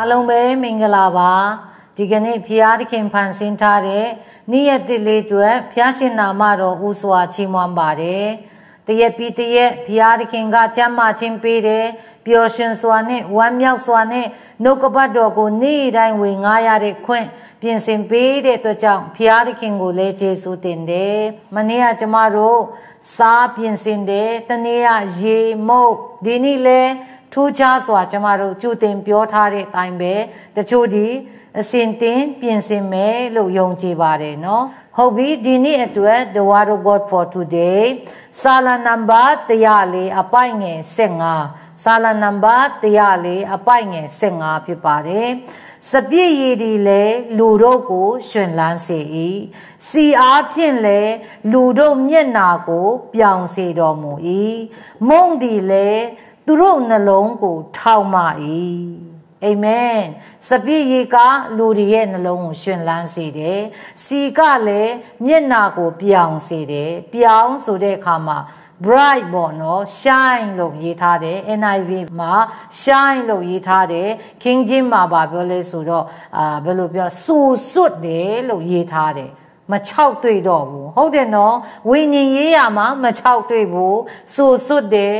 အလုံးပဲမင်္ဂလာပါဒီကနေ့ဖျားသခင်ဖန်ဆင်းထားတဲ့နေ့ရက်တစ်လေးအတွက်ဖျားရှင်နာမတော်ဦးစွာချီးမွမ်းပါတယ်တရက်ပြီးတရက်ဖျားသခင်ကကြမ်းမာခြင်းပေးတယ်ပျော်ရွှင်စွာနဲ့ဝမ်းမြောက်စွာနဲ့နှုတ်ကပတ်တော်ကိုနေ့တိုင်းဝင်ငားရတဲ့ခွင့်ပြင်ဆင်ပေးတဲ့အတွက်ကြောင့်ဖျားသခင်ကိုလည်းကျေးဇူးတင်တယ်မနေ့ကကျမတို့စားပြင်ဆင်တယ်တနေ့ကရေမုတ်ဒီနေ့လည်းထိုးခြားစွာကျမတို့ကြိုတင်ပြောထားတဲ့အတိုင်းပဲတချို့ဒီအစင်တင်ပြင်ဆင်မယ်လို့ယုံကြည်ပါတယ်နော်ဟုတ်ပြီဒီနေ့အတွက် The War Robot for Today စာလနံပါတ်104အပိုင်ငယ်15စာလနံပါတ်104အပိုင်ငယ်15ဖြစ်ပါတယ်စပြည့်ရည်ဒီလဲလူတို့ကိုရှင်လန်းစေ၏စီအားဖြင့်လဲလူတို့မျက်နာကို ပြောင်စေတော်မူ၏မုံဒီလဲသူတို့နှလုံးကိုထောက်မှ၏အာမင်စပည့်ရေကလူတွေရဲ့နှလုံးကိုရှင်လန်းစေတယ်စီကလည်းမျက်နာကို ပြောင်စေတယ်ပြောင်ဆိုတဲ့အခါမှာ bright ပေါ့နော် shine လို့ရေးထားတယ် NIV မှာ shine လို့ရေးထားတယ် King James မှာဗာပြောလဲဆိုတော့အာဘယ်လိုပြောစူစွတ်တယ်လို့ရေးထားတယ်မချောက်တွေ့တော့ဘူးဟုတ်တယ်နော်ဝိညာဉ်ရေးရမှာမချောက်တွေ့ဘူးစူစွတ်တယ်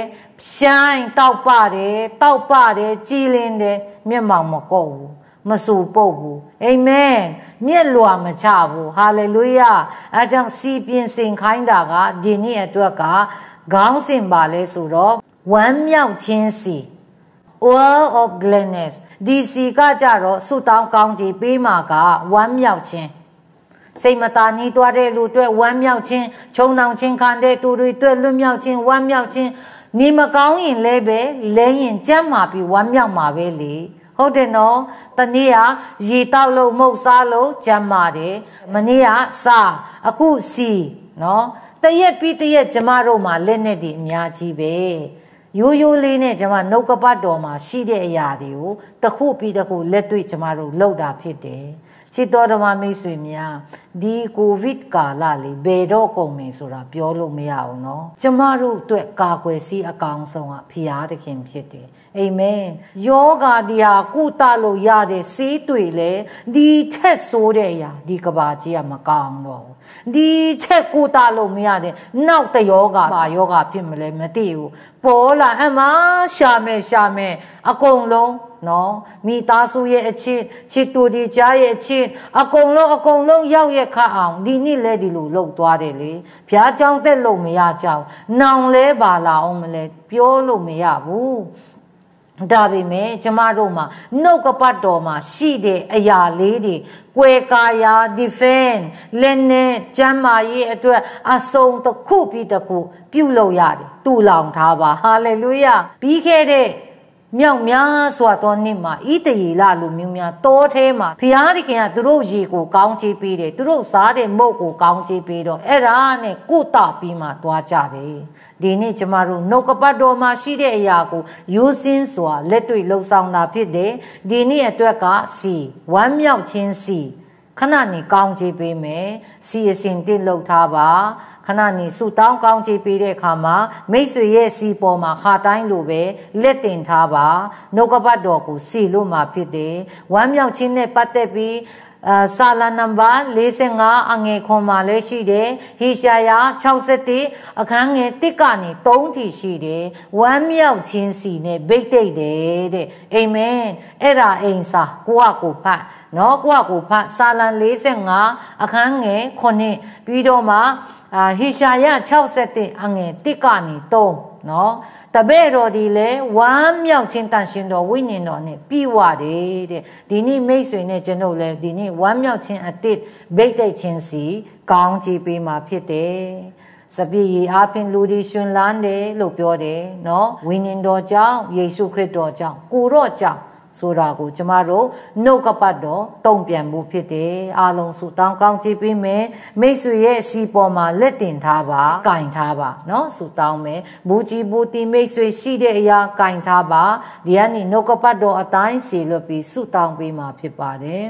ရှိုင်းတောက်ပတယ်တောက်ပတယ်ကြည်လင်းတယ်မျက်မှောင်မကော့ဘူးမဆူပုတ်ဘူးအာမင်မြက်လွာမချဘူးဟာလေလုယာအဲကြောင့်စီပြင်စင်ခိုင်းတာကဒီနေ့အတွက်ကခေါင်းစဉ်ပါလဲဆိုတော့ဝမ်းမြောက်ခြင်းစီ World of Gladness ဒီစီကကြတော့ဆုတောင်းကောင်းကြီးပေးမှာက ဝမ်းမြောက်ခြင်းစိတ်မသာနှီးသွားတဲ့လူတွေဝမ်းမြောက်ခြင်းခြုံနှောင်ခြင်းခံတဲ့သူတွေအတွက်လွတ်မြောက်ခြင်းဝမ်းမြောက်ခြင်းနေမကောင်းရင်လဲပဲလဲရင်ကြမ်းမာပြီးဝမ်းမြောက်မှာပဲလေဟုတ်တယ်နော်တနေ့ကရေတောက်လို့မဟုတ်စားလို့ကြမ်းမာတယ်မနေ့ကစားအခုစီနော်တရက်ပြီးတရက်ကျမတို့မှာလက်နဲ့ဒီအများကြီးပဲရိုးရိုးလေးနဲ့ကျမနှုတ်ကပတ်တော်မှာရှိတဲ့အရာတွေကိုတစ်ခုပြီးတစ်ခုလက်တွေ့ကျမတို့လောက်တာဖြစ်တယ်ချစ်တော်ဓမ္မမိတ်ဆွေများဒီကိုဗစ်ကာလလေးဘယ်တော့ကုန်မယ်ဆိုတာပြောလို့မရအောင်နော်ကျမတို့အတွက်ကာကွယ်ဆေးအကောင်ဆုံးကဖျားသခင်ဖြစ်တယ်အာမင်ယောဂါတရားကုသလို့ရတဲ့ဆေးတွေလေဒီထက်ဆိုးတဲ့အရာဒီကဘာကြီးကမကောင်းတော့ဘူးဒီထက်ကုသလို့မရတဲ့နောက်တယောဂါဘာယောဂါဖြစ်မလဲမသိဘူးပေါ်လာအမရှာမယ်ရှာမယ်အကုန်လုံးနော်မိသားစုရဲ့အချင်းချစ်သူတွေကြားရဲ့အချင်းအကုန်လုံးအကုန်လုံးရောက်ရခအောင်ဒီနေ့လဲဒီလိုလှုပ်သွားတယ်လေဖျားကြောင်တက်လို့မရကြောင်နောင်လဲပါလာအောင်မလဲပြောလို့မရဘူးဒါပေမဲ့ကျမတို့မှာနှုတ်ကပတ်တော်မှာရှိတဲ့အရာလေးတွေကွယ်ကာယာ defend လက်နဲ့ကျမ်းမာရေးအတွက်အဆုံးတစ်ခုပြီးတစ်ခုပြုလုပ်ရတယ်တူလောင်ထားပါ hallelujah ပြီးခဲ့တဲ့မြောက်များစွာသောနှစ်မှာဤတရေလာလိုမျိုးများတောထဲမှာဘုရားသခင်ကသူတို့ရေကိုကောင်းချေးပေးတယ်သူတို့စားတဲ့မုတ်ကိုကောင်းချေးပေးတော့အဲ့ဒါနဲ့ကုသပြီးမှသွားကြတယ်ဒီနေ့ကျမတို့နှုတ်ကပတ်တော်မှာရှိတဲ့အရာကိုရိုးစင်းစွာလက်တွေ့လှုပ်ဆောင်တာဖြစ်တယ်ဒီနေ့အတွက်ကစီဝမ်းမြောက်ခြင်းစီခဏနေကောင်းချေးပေးမယ်စီအစဉ်တစ်လောက်ထားပါခဏနေဆူတောင်းကောင်းချေးပေးတဲ့အခါမှာမိတ်ဆွေရဲ့စီပေါ်မှာခါတိုင်းလိုပဲလက်တင်ထားပါနှုတ်ကပတ်တော်ကိုစီလို့မှဖြစ်တယ်ဝမ်းမြောက်ခြင်းနဲ့ပတ်သက်ပြီးဆာလာနံပါတ်45အငယ်ခွန်မှာလည်းရှိတယ်ဟေရှာယ63အခန်းငယ်1ကနေ3ထိရှိတယ်ဝမ်းမြောက်ခြင်းစီနဲ့ဗိတ်တိတ်တယ်တဲ့အာမင်အဲ့ဒါအိမ်စာကိုကကိုဖတ်နော်ကိုကကိုဖတ်ဆာလံ45အခန်းငယ်9ပြီးတော့မှဟေရှာယ63အငယ်1ကနေ3နော်တပည့်တော်ဒီလဲဝမ်းမြောက်ခြင်းတန်ရှင်တော်ဝိညာဉ်တော်နဲ့ပြည့်ဝတယ်တဲ့ဒီနေ့မိတ်ဆွေနဲ့ကျွန်တော်လဲဒီနေ့ဝမ်းမြောက်ခြင်းအသစ်ဗိတ်သိက်ခြင်းစီ ကောင်းချီးပေးမှာဖြစ်တယ်စပြည့်ရီအားဖြင့်လူတွေရှင်လန်းတယ်လို့ပြောတယ်နော်ဝိညာဉ်တော်ကြောင့်ယေရှုခရစ်တော်ကြောင့်ကိုတော့ကြောင့်ဆိုတာကိုကျမတို့နှုတ်ကပတ်တော်တုံ့ပြန်မှုဖြစ်တယ်အားလုံးစုတောင်းကောင်းချီးပေးမယ်မိတ်ဆွေရဲ့အစီပေါ်မှာလက်တင်ထားပါကင်ထားပါเนาะစုတောင်းမယ်ဘူကြီးဘူတီမိတ်ဆွေရှိတဲ့အရာကင်ထားပါဒီကနေ့နှုတ်ကပတ်တော်အတိုင်းစီလွတ်ပြီးစုတောင်းပေးမှာဖြစ်ပါတယ်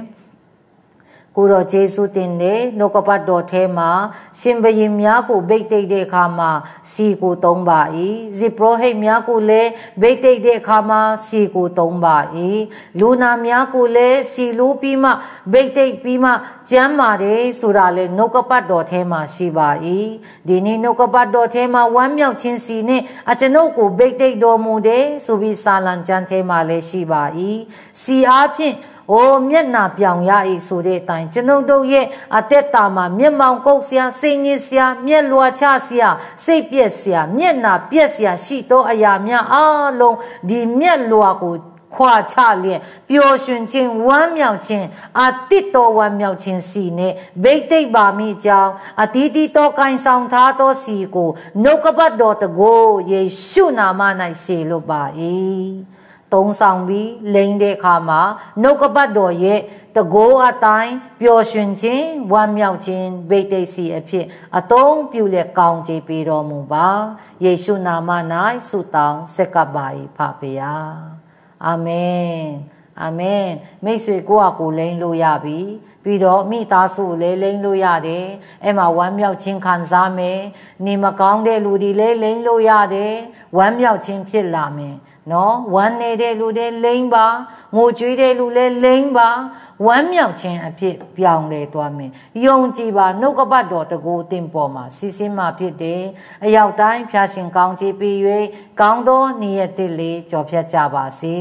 ကိုတော်ဂျေစုတင်တဲ့နှုတ်ကပတ်တော်ထဲမှာ ရှင်ဘရင်များကိုဗိတ်သိက်တဲ့အခါမှာစီကိုသုံးပါ၏ဇိပရောဟိတ်များကိုလည်းဗိတ်သိက်တဲ့အခါမှာစီကိုသုံးပါ၏လူနာများကိုလည်းစီလိုပြီးမှဗိတ်သိက်ပြီးမှ ကျမ်းပါတယ်ဆိုတာလည်းနှုတ်ကပတ်တော်ထဲမှာရှိပါ၏ဒီနေ့နှုတ်ကပတ်တော်ထဲမှာဝမ်းမြောက်ခြင်းစီနဲ့အကျွန်ုပ်ကိုဗိတ်သိက်တော်မူတယ်ဆိုပြီးစာလံကျမ်းထဲမှာလည်းရှိပါ၏စီအားဖြင့်ဟိုမျက်နာပြောင်ရဤဆိုတဲ့အတိုင်းကျွန်ုပ်တို့ရဲ့အသက်တာမှာမျက်မှောင်ကုတ်စရာစိတ်ညစ်စရာမျက်လွာချစရာစိတ်ပြက်စရာမျက်နာပြက်စရာရှိသောအရာများအလုံးဒီမျက်လွာကိုခွာချလျက်ပျော်ရွှင်ခြင်းဝမ်းမြောက်ခြင်းအတိတော်ဝမ်းမြောက်ခြင်းစီနဲ့ဗိတ်သိပ်ပါမိကြောင်းအတိတိတော်ကိုင်ဆောင်ထားသောစီကိုနှုတ်ကပတ်တော်တကိုယေရှုနာမ၌စေလိုပါ၏သုံးဆောင်ပြီးလိမ့်တဲ့အခါမှာနှုတ်ကပတ်တော်ရဲ့တကောအတိုင်းပျော်ရွှင်ခြင်းဝမ်းမြောက်ခြင်းဗိတ်သိက်စီအဖြစ်အသုံးပြုလက်ကောင်းချီးပေးတော်မူပါယေရှုနာမ၌ဆုတောင်းဆက်ကပ်ပါ၏ဖပါဗျာအာမင်အာမင်မိတ်ဆွေကိုယ့်အကိုလိမ့်လို့ရပြီပြီးတော့မိသားစုလည်းလိမ့်လို့ရတယ်အဲ့မှာဝမ်းမြောက်ခြင်းခံစားမယ်နေမကောင်းတဲ့လူတွေလည်းလိမ့်လို့ရတယ်ဝမ်းမြောက်ခြင်းဖြစ်လာမယ်နော်ဝမ်းနေတဲ့လူတွေလိမ့်ပါငိုကြွေးတဲ့လူလည်းလိမ့်ပါဝမ်းမြောက်ခြင်းအဖြစ်ပြောင်းလဲသွားမယ်ယုံကြည်ပါနှုတ်ကပတ်တော်တကူတင်ပေါ်မှာစီစင်းမှဖြစ်တယ်အရောက်တိုင်းဖျားရှင်ကောင်းချီးပေး၍ကောင်းသောနေ့ရက်တစ်လေးကြော်ဖြတ်ကြပါစေ